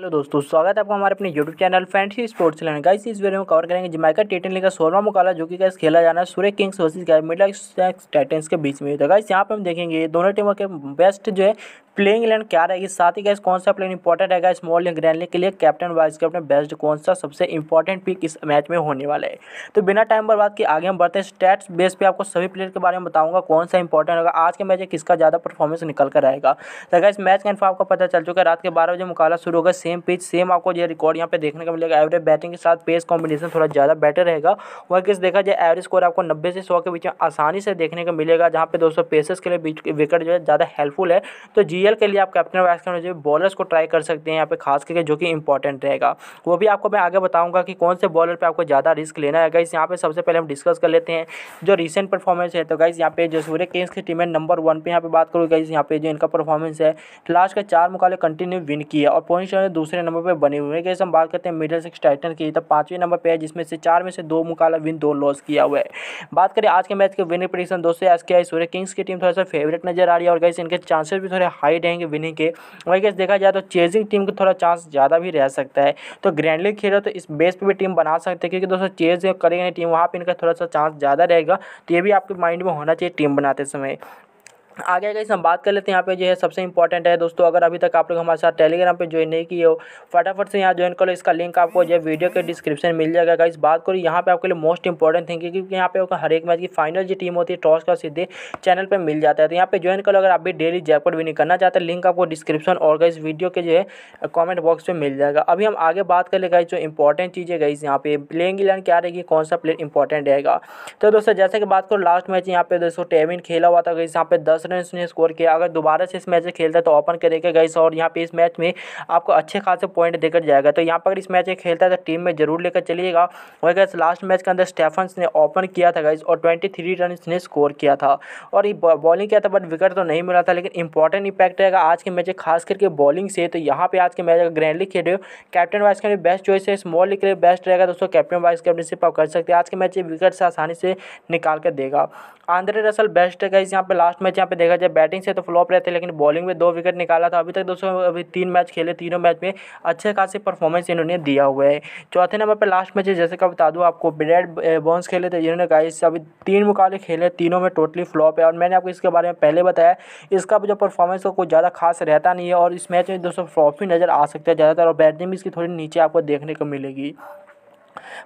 hello दोस्तों स्वागत है आपको हमारे अपने यूट्यूब चैनल फैंटी स्पोर्ट्स लाइन का इस वीडियो में कवर करेंगे जमैका टेटन लीग का सोलवा मुकाबला जो कि गैस खेला जाना है सूर्य किंग्स वर्सेस गाइस मिडल टाइटेंस के बीच में होता तो है यहाँ पे हम देखेंगे दोनों टीमों के बेस्ट जो है प्लेइंग इलेवन क्या रहेगी साथ ही गैस कौन सा प्लेयर इंपॉर्टेंट रहेगा स्मॉल ग्रैंड लीग के लिए कैप्टन वाइस कैप्टन बेस्ट कौन सा सबसे इंपॉर्टेंट पिक इस मैच में होने वाला है तो बिना टाइम पर बात के आगे हम बढ़ते हैं स्टैट्स बेस पे आपको सभी प्लेयर के बारे में बताऊंगा कौन सा इंपॉर्टेंट होगा आज के मैच में किसका ज़्यादा परफॉर्मेंस निकल कर रहेगा तो गैस मैच का इन्फॉर्म आपको पता चल चुका है रात के बारह बजे मुकाबला शुरू होगा सेम पिच सेम आपको जो रिकॉर्ड यहाँ पे देखने को मिलेगा एवरेज बैटिंग के साथ पेस कॉम्बिनेशन थोड़ा ज़्यादा बेटर रहेगा वहीं किस देखा जाए एवरेज स्कोर आपको नब्बे से सौ के बीच में आसानी से देखने को मिलेगा जहाँ पे दोस्तों पेसर्स के लिए विकेट जो है ज़्यादा हेल्पफुल है तो जी के लिए आप कैप्टन वाइस कैप्टन बॉलर्स को ट्राई कर सकते हैं यहाँ पे खास करके जो कि इंपॉर्टेंट रहेगा वो भी आपको मैं आगे बताऊँगा कि कौन से बॉलर पर आपको ज़्यादा रिस्क लेना है गाइस यहाँ पर सबसे पहले हम डिस्कस कर लेते हैं जो रिसेंट परफॉर्मेंस है तो गाइस यहाँ पे जो सूर्य किंग्स की टीम है नंबर वन पर यहाँ पर बात करूँ गाइस यहाँ पे जो इनका परफॉर्मेंस है लास्ट का चार मुकाबले कंटिन्यू विन किया और पॉइंट दूसरे नंबर पर बने हुए हैं कैसे हम बात करते हैं मिडल सिक्स टाइटन की तो पाँचवें नंबर पर है जिसमें से चार में से दो मुकाबला विन दो लॉस किया हुआ है बात करें आज के मैच के विनिंग प्रडिक्शन दोस्तों एस के सूर्य किंग्स की टीम थोड़ा सा फेवरेट नजर आ रही है और कैसे इनके चांसेस भी थोड़े हाई रहेंगे विनिंग के वही कैसे देखा जाए तो चेजिंग टीम को थोड़ा चांस ज़्यादा भी रह सकता है तो ग्रैंडली खेलो तो इस बेस पर भी टीम बना सकते हैं क्योंकि दोस्तों चेज करेंगे टीम वहाँ पर इनका थोड़ा सा चांस ज़्यादा रहेगा तो ये भी आपके माइंड में होना चाहिए टीम बनाते समय आगे आगे हम बात कर लेते हैं यहाँ पे जो है सबसे इंपॉर्टेंट है दोस्तों अगर अभी तक आप लोग हमारे साथ टेलीग्राम पे ज्वाइन नहीं किए हो फटाफट से यहाँ ज्वाइन करो इसका लिंक आपको जो है वीडियो के डिस्क्रिप्शन मिल जाएगा इस बात करो यहाँ पे आपके लिए मोस्ट इंपॉर्टेंट थिंग क्योंकि यहाँ पे हर एक मैच की फाइनल जो टीम होती है टॉस का सीधे चैनल पर मिल जाता है तो यहाँ पे ज्वाइन करो अगर आप भी डेली जयपुर विनिंग करना चाहते हैं लिंक आपको डिस्क्रिप्शन और गई वीडियो के जो है कॉमेंट बॉक्स में मिल जाएगा अभी हम आगे बात कर ले गाइस जो इंपॉर्टेंट चीज़ है इस यहाँ पे प्लेइंग इलेवन क्या रहेगी कौन सा प्लेयर इंपॉर्टेंट रहेगा तो दोस्तों जैसे कि बात करो लास्ट मैच यहाँ पे दोस्तों टेविन खेला हुआ था गई यहाँ पे दस रन उसने स्कोर किया अगर दोबारा से इस मैच में खेलता है तो ओपन करेगा गई और यहाँ पे इस मैच में आपको अच्छे खासे पॉइंट देकर जाएगा तो यहाँ पर इस मैच में खेलता है तो टीम में जरूर लेकर चलिएगा वही गैस लास्ट मैच के अंदर स्टेफन्स ने ओपन किया था गाइज और ट्वेंटी थ्री रन इसने स्कोर किया था और ये बॉलिंग किया था बट विकेट तो नहीं मिला था लेकिन इंपॉर्टेंट इंपैक्ट रहेगा आज के मैच में खास करके बॉलिंग से तो यहाँ पे आज के मैच अगर ग्रैंडली खेल रहे हो captain vice captain best choice है स्मॉल लीग के लिए बेस्ट रहेगा दोस्तों कैप्टन वाइस कैप्टनशिप आप कर सकते हैं आज के मैच विकेट से आसानी से निकाल कर देगा आंद्रे रसल बेस्ट है गाइज यहाँ पे लास्ट मैच यहाँ पे देखा जाए बैटिंग से तो फ्लॉप रहते लेकिन बॉलिंग में दो विकेट निकाला था अभी तक दोस्तों अभी तीन मैच खेले तीनों मैच में अच्छे खासे परफॉर्मेंस इन्होंने दिया हुआ है चौथे नंबर पर लास्ट मैच है जैसे कि बता दूँ आपको ब्रेड बॉन्स खेले थे जिन्होंने इससे अभी तीन मुकाबले खेले तीनों में टोटली फ्लॉप है और मैंने आपको इसके बारे में पहले बताया इसका जो परफॉर्मेंस है कुछ ज़्यादा खास रहता नहीं है और इस मैच में दोस्तों फ्लॉप भी नज़र आ सकता है ज़्यादातर और बैटिंग भी इसकी थोड़ी नीचे आपको देखने को मिलेगी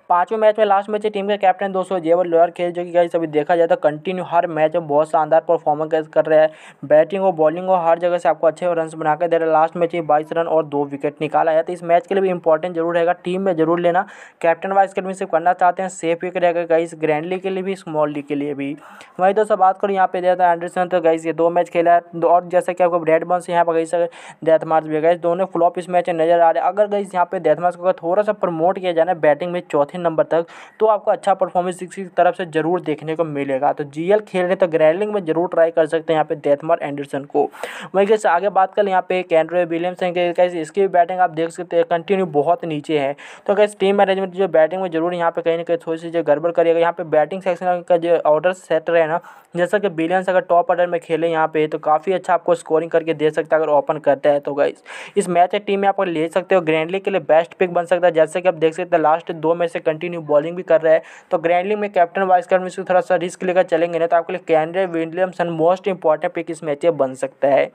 पांचवें मैच में लास्ट मैच टीम का कैप्टन दोस्तों जेवर लोअर खेल जो कि गाइस अभी देखा जाए तो कंटिन्यू हर मैच में बहुत शानदार परफॉर्मेंस कर रहे हैं बैटिंग हो बॉलिंग हो हर जगह से आपको अच्छे रन बनाकर दे रहे हैं लास्ट मैच में बाईस रन और दो विकेट निकाला है तो इस मैच के लिए भी इंपॉर्टेंट जरूर रहेगा टीम में जरूर लेना कैप्टन वाइस कैप्टनशिप करना चाहते हैं सेफ विकेट रहेगा गाइस ग्रैंड लीग के लिए भी स्मॉल लीग के लिए भी वही दोस्तों बात करूँ यहाँ पे दिया था एंडरसन तो गाइस ये दो मैच खेला है और जैसे कि आपको ब्रेड बॉन्स यहाँ पर गई डेथ मार्च भी गए दोनों फ्लॉप इस मैच में नजर आ रहे हैं अगर गई यहाँ पे डेथ मार्च को थोड़ा सा प्रमोट किया जाए बैटिंग में चौथे नंबर तक तो आपको अच्छा परफॉर्मेंस इसकी तरफ से जरूर देखने को मिलेगा तो जी खेल रहे तो ग्रैंडलिंग में जरूर ट्राई कर सकते हैं यहाँ पे डेथमर एंडरसन को वहीं कैसे आगे बात कर यहाँ पे कैंड्रो विलियम्स हैं कैसे इसकी बैटिंग आप देख सकते हैं कंटिन्यू बहुत नीचे है तो कैसे टीम मैनेजमेंट जो बैटिंग में जरूर यहाँ पे कहीं ना कहीं थोड़ी सी जो गड़बड़ करिएगा यहाँ पे बैटिंग सेक्शन का जो ऑर्डर सेट रहे ना जैसा कि विलियम्स अगर टॉप ऑर्डर में खेले यहाँ पे तो काफ़ी अच्छा आपको स्कोरिंग करके दे सकता है अगर ओपन करता है तो गाइस इस मैच टीम में आप ले सकते हो ग्रैंडली के लिए बेस्ट पिक बन सकता है जैसे कि आप देख सकते हैं लास्ट दो मैच समय से कंटिन्यू बॉलिंग भी कर रहा है तो ग्रैंडली में कैप्टन वाइस कैप्टन इसको थोड़ा सा रिस्क लेकर चलेंगे ना तो आपके लिए Kane Williamson most important pick इस मैच में बन सकता है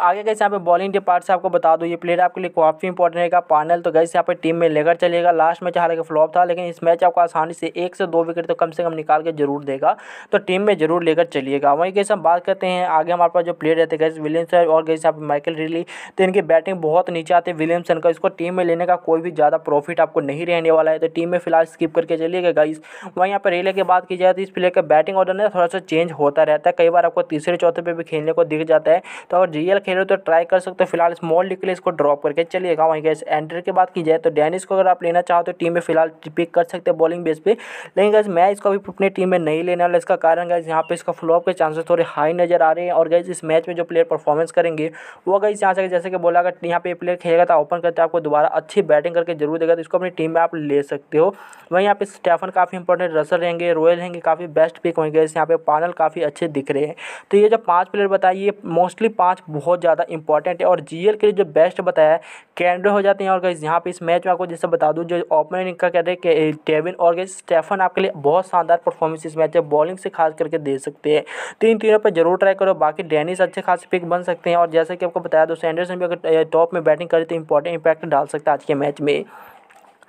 आगे कैसे यहाँ पे बॉलिंग पार्ट से आपको बता दो ये प्लेयर आपके लिए काफ़ी इंपॉर्टेंट रहेगा पानल तो गैस यहाँ पे टीम में लेकर चलेगा लास्ट मैच हालांकि फ्लॉप था लेकिन इस मैच आपको आसानी से एक से दो विकेट तो कम से कम निकाल के जरूर देगा तो टीम में जरूर लेकर चलिएगा वहीं कैसे हम बात करते हैं आगे हमारे पास जो प्लेयर रहते हैं गैस विलियमसन और गैस यहाँ पे माइकल रिली तो इनकी बैटिंग बहुत नीचे आती है विलियमसन का इसको टीम में लेने का कोई भी ज़्यादा प्रॉफिट आपको नहीं रहने वाला है तो टीम में फिलहाल स्किप करके चलिएगा गाइस वहीं यहाँ पर रिले की बात की जाए तो इस प्लेयर का बैटिंग ऑर्डर ना थोड़ा सा चेंज होता रहता है कई बार आपको तीसरे चौथे पर भी खेलने को दिख जाता है तो अगर जीएल खेल रहे हो तो ट्राई कर सकते हो फिलहाल स्मॉल लीग के लिए इसको ड्रॉप करके चलिएगा हाँ, वहीं गैस एंट्री की बात की जाए तो डेनिस को अगर आप लेना चाहो तो टीम में फिलहाल पिक कर सकते हैं बॉलिंग बेस पे लेकिन गैस मैं इसको अभी अपनी टीम में नहीं लेने वाला इसका कारण गैस यहाँ पे इसका फ्लॉप के चांसेस थोड़े हाई नजर आ रहे हैं और गैस इस मैच में जो प्लेयर परफॉर्मेंस करेंगे वो इस यहाँ से जैसे कि बोला अगर यहाँ पे प्लेयर खेलेगा तो ओपन करते आपको दोबारा अच्छी बैटिंग करके जरूर देगा तो इसको अपनी टीम में आप ले सकते हो वहीं यहाँ पे स्टेफन काफ़ी इंपॉर्टेंट रसर रहेंगे रोयल रहेंगे काफ़ी बेस्ट पिक होंगे गैस यहाँ पे पानल काफ़ी अच्छे दिख रहे हैं तो ये जो पाँच प्लेयर बताइए मोस्टली पाँच मैच बहुत ज़्यादा इंपॉर्टेंट है और जीएल के लिए जो बेस्ट बताया है हो जाते हैं और गई यहाँ पे इस मैच में आपको जैसे बता दूँ जो ओपनर का कह रहे हैं टेविन और गई स्टेफन आपके लिए बहुत शानदार परफॉर्मेंस इस मैच में बॉलिंग से खास करके दे सकते हैं तो इन तीनों पर जरूर ट्राई करो बाकी डेनिस अच्छे खास पिक बन सकते हैं और जैसे कि आपको बताया दोस्तों सैंडर्सन भी अगर टॉप में बैटिंग करें तो इंपॉर्टेंट इंपैक्ट डाल सकता है आज के मैच में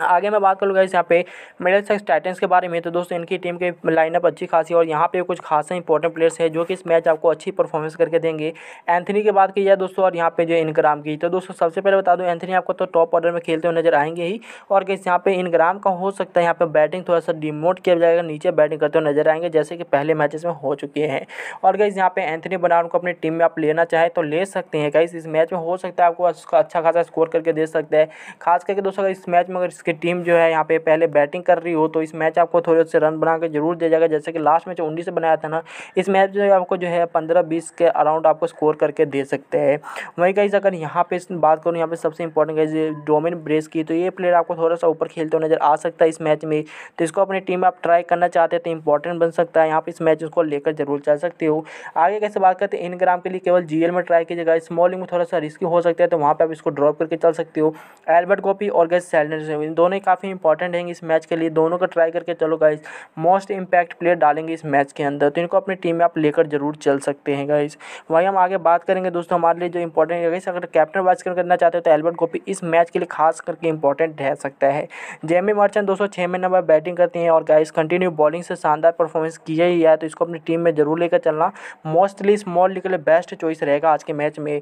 आगे मैं बात करूँगा इस यहाँ पे मिडल सेक्स टाइटन्स के बारे में तो दोस्तों इनकी टीम के लाइनअप अच्छी खासी और यहाँ पे कुछ खासा इंपॉर्टेंट प्लेयर्स है जो कि इस मैच आपको अच्छी परफॉर्मेंस करके देंगे एंथनी की बात की जाए दोस्तों और यहाँ पे जो इनग्राम की तो दोस्तों सबसे पहले बता दूँ एंथनी आपको तो टॉप ऑर्डर में खेलते हुए नजर आएंगे ही और कैसे यहाँ पे इनग्राम का हो सकता है यहाँ पर बैटिंग थोड़ा सा डिमोट किया जाएगा नीचे बैटिंग करते हुए नजर आएंगे जैसे कि पहले मैचेस में हो चुके हैं और कैसे यहाँ पे एंथनी बनार को अपनी टीम में आप लेना चाहे तो ले सकते हैं कैसे इस मैच में हो सकता है आपको अच्छा खासा स्कोर करके दे सकते हैं खास करके दोस्तों इस मैच में अगर आपकी टीम जो है यहाँ पे पहले बैटिंग कर रही हो तो इस मैच आपको थोड़े से रन बना के जरूर दिया जाएगा जैसे कि लास्ट मैच उन्नीस से बनाया था ना इस मैच जो है आपको जो है पंद्रह बीस के अराउंड आपको स्कोर करके दे सकते हैं वहीं गाइज अगर यहाँ पे बात करूँ यहाँ पे सबसे इंपॉर्टेंट गाइज डोमिन ब्रेस की तो ये प्लेयर आपको थोड़ा सा ऊपर खेलते हुए नजर आ सकता है इस मैच में तो इसको अपनी टीम में आप ट्राई करना चाहते हैं तो इंपॉर्टेंट बन सकता है यहाँ पर इस मैच उसको लेकर जरूर चल सकते हो आगे कैसे बात करते हैं इनग्राम के लिए केवल जी में ट्राई कीजिएगा स्मॉलिंग में थोड़ा सा रिस्की हो सकता है तो वहाँ पर आप इसको ड्रॉप करके चल सकते हो एल्बर्ट कॉपी और गैस सैलनर इन दोनों ही काफ़ी इंपॉर्टेंट हैं इस मैच के लिए दोनों को ट्राई करके चलो गाइज मोस्ट इम्पैक्ट प्लेयर डालेंगे इस मैच के अंदर तो इनको अपनी टीम में आप लेकर जरूर चल सकते हैं गाइज वहीं हम आगे बात करेंगे दोस्तों हमारे लिए जो इंपॉर्टेंट है गाइस अगर कैप्टन वाइस करना चाहते हो तो एल्बर्ट गोपी इस मैच के लिए खास करके इंपॉर्टेंट रह सकता है जेमी मर्चन दो छः में नंबर बैटिंग करती हैं और गाइस कंटिन्यू बॉलिंग से शानदार परफॉर्मेंस किया ही है तो इसको अपनी टीम में जरूर लेकर चलना मोस्टली स्मॉल के लिए बेस्ट चॉइस रहेगा आज के मैच में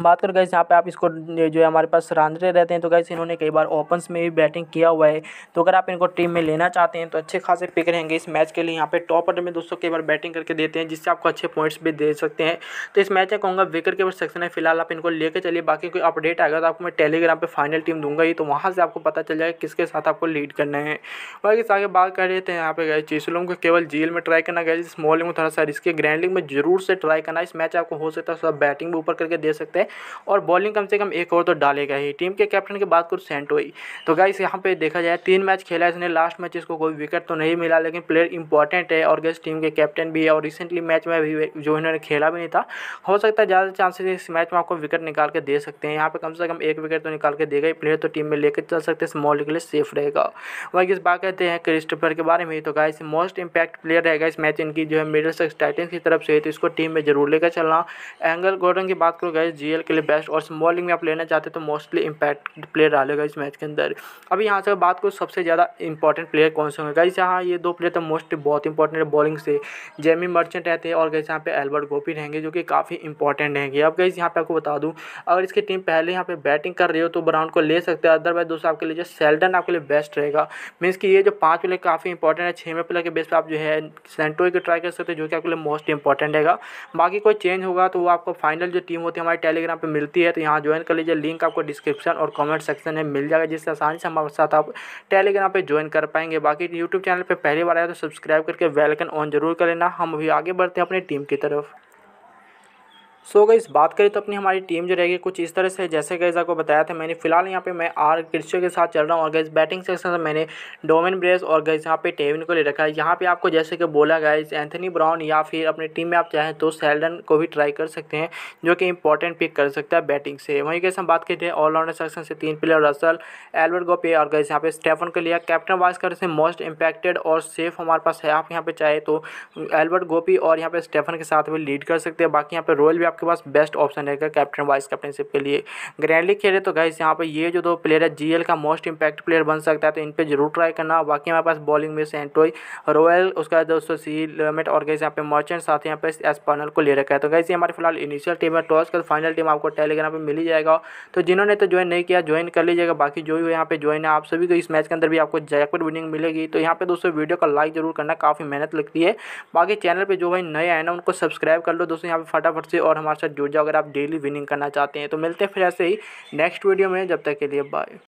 बात कर गैस यहाँ पे आप इसको जो है हमारे पास रांधरे रहते हैं तो गैस इन्होंने कई बार ओपन्स में भी बैटिंग किया हुआ है तो अगर आप इनको टीम में लेना चाहते हैं तो अच्छे खासे पिक रहेंगे इस मैच के लिए यहाँ पे टॉप ऑर्डर में दोस्तों कई बार बैटिंग करके देते हैं जिससे आपको अच्छे पॉइंट्स भी दे सकते हैं तो इस मैच में कहूँगा विकेट के सेक्शन है फिलहाल आप इनको लेकर चलिए बाकी कोई अपडेट आएगा तो आपको मैं टेलीग्राम पर फाइनल टीम दूंगा ही तो वहाँ से आपको पता चल जाएगा किसके साथ आपको लीड करना है बाकी आगे बात कर रहे थे यहाँ पे गए चीज लोगों को केवल जेल में ट्राई करना गया स्मॉल में थोड़ा सा रिस्क ग्रैंड लीग में जरूर से ट्राई करना इस मैच आपको हो सकता है थोड़ा बैटिंग भी ऊपर करके दे सकते हैं है और बॉलिंग कम से कम एक ओवर तो डालेगा ही टीम के कैप्टन की बात करूँ सेंटोई तो गाइस यहाँ पे देखा जाए तीन मैच खेला इसने लास्ट मैच इसको कोई विकेट तो नहीं मिला लेकिन प्लेयर इंपॉर्टेंट है और गैस टीम के कैप्टन भी है और रिसेंटली मैच में भी जो इन्होंने खेला भी नहीं था हो सकता है ज़्यादा चांसेस इस मैच में आपको विकेट निकाल के दे सकते हैं यहाँ पर कम से कम एक विकेट तो निकाल के देगा ही प्लेयर तो टीम में लेकर चल सकते हैं स्मॉल के लिए सेफ रहेगा वही किस बात कहते हैं क्रिस्टोफर के बारे में तो गाइस मोस्ट इंपैक्ट प्लेयर रहेगा इस मैच इनकी जो है मिडिल सेक्स टाइटन की तरफ से तो इसको टीम में जरूर लेकर चलना एंगल गोर्डन की बात करो गाइस जी सीरियल के लिए बेस्ट और स्मॉलिंग में आप लेना चाहते हैं तो मोस्टली इंपैक्ट प्लेयर डालेगा इस मैच के अंदर अभी यहाँ से बात को सबसे ज़्यादा इंपॉर्टेंट प्लेयर कौन से होंगे कैसे यहाँ ये दो प्लेयर तो मोस्ट बहुत इंपॉर्टेंट है बॉलिंग से जेमी मर्चेंट रहते हैं और कैसे यहाँ पे एल्बर्ट गोपी रहेंगे जो कि काफ़ी इंपॉर्टेंट रहेंगे अब गई यहाँ पे आपको बता दूँ अगर इसकी टीम पहले यहाँ पे बैटिंग कर रही हो तो ब्राउंड को ले सकते हैं अदरवाइज दोस्तों आपके लिए जो सेल्डन आपके लिए बेस्ट रहेगा मीन्स कि ये जो पाँच प्लेयर काफ़ी इंपॉर्टेंट है छः में प्लेयर के बेस पर आप जो है सेंटोई की ट्राई कर सकते हैं जो कि आपके लिए मोस्ट इंपॉर्टेंट रहेगा बाकी कोई चेंज होगा तो वो आपको फाइनल जो टीम होती है हमारी टेली टेलीग्राम पर मिलती है तो यहाँ ज्वाइन कर लीजिए लिंक आपको डिस्क्रिप्शन और कमेंट सेक्शन में मिल जाएगा जिससे आसानी से हमारे साथ आप टेलीग्राम पर ज्वाइन कर पाएंगे बाकी यूट्यूब चैनल पर पहली बार आया तो सब्सक्राइब करके वेलकन ऑन जरूर कर लेना हम अभी आगे बढ़ते हैं अपनी टीम की तरफ सो so गई बात करें तो अपनी हमारी टीम जो रहेगी कुछ इस तरह से जैसे गैस आपको बताया था मैंने फिलहाल यहाँ पे मैं आर क्रिस्टो के साथ चल रहा हूँ और गैस बैटिंग सेक्शन से मैंने डोमिन ब्रेस और गैस यहाँ पे टेविन को ले रखा है यहाँ पे आपको जैसे कि बोला इस एंथनी ब्राउन या फिर अपनी टीम में आप चाहें तो सेल्डन को भी ट्राई कर सकते हैं जो कि इंपॉर्टेंट पिक कर सकता है बैटिंग से वहीं कैसे हम बात करते हैं ऑलराउंडर सेक्शन से तीन प्लेयर रसल एलवर्ड गोपे और गैस यहाँ पे स्टेफन को लिया कैप्टन वाइस कर से मोस्ट इम्पैक्टेड और सेफ हमारे पास है आप यहाँ पे चाहे तो एलबर्ट गोपी और यहाँ पे स्टेफन के साथ भी लीड कर सकते हैं बाकी यहाँ पे रोयल भी आपके पास बेस्ट ऑप्शन रहेगा कैप्टन वाइस कैप्टनशिप के लिए ग्रैंडली खेले तो गाइस यहाँ पर ये जो दो प्लेयर है जीएल का मोस्ट इंपैक्ट प्लेयर बन सकता है तो इन पर जरूर ट्राई करना बाकी हमारे पास बॉलिंग में सेंटोई रॉयल उसके बाद दोस्तों सी लेमेट और गई यहाँ पे मर्चेंट साथ यहाँ पे एस पर्नल को ले रखा है तो गई ये हमारी फिलहाल इनिशियल टीम है टॉस कर फाइनल टीम आपको टेलीग्राम पर मिल ही जाएगा तो जिन्होंने तो ज्वाइन नहीं किया ज्वाइन कर लीजिएगा बाकी जो यहाँ पे ज्वाइन है आप सभी को इस मैच के अंदर भी आपको जैकपॉट विनिंग मिलेगी तो यहाँ पे दोस्तों वीडियो का लाइक जरूर करना काफ़ी मेहनत लगती है बाकी चैनल पर जो भाई नए आए ना उनको सब्सक्राइब कर लो दोस्तों यहाँ पे फटाफट से और हमारे साथ जुड़ जाओ अगर आप डेली विनिंग करना चाहते हैं तो मिलते हैं फिर ऐसे ही नेक्स्ट वीडियो में जब तक के लिए बाय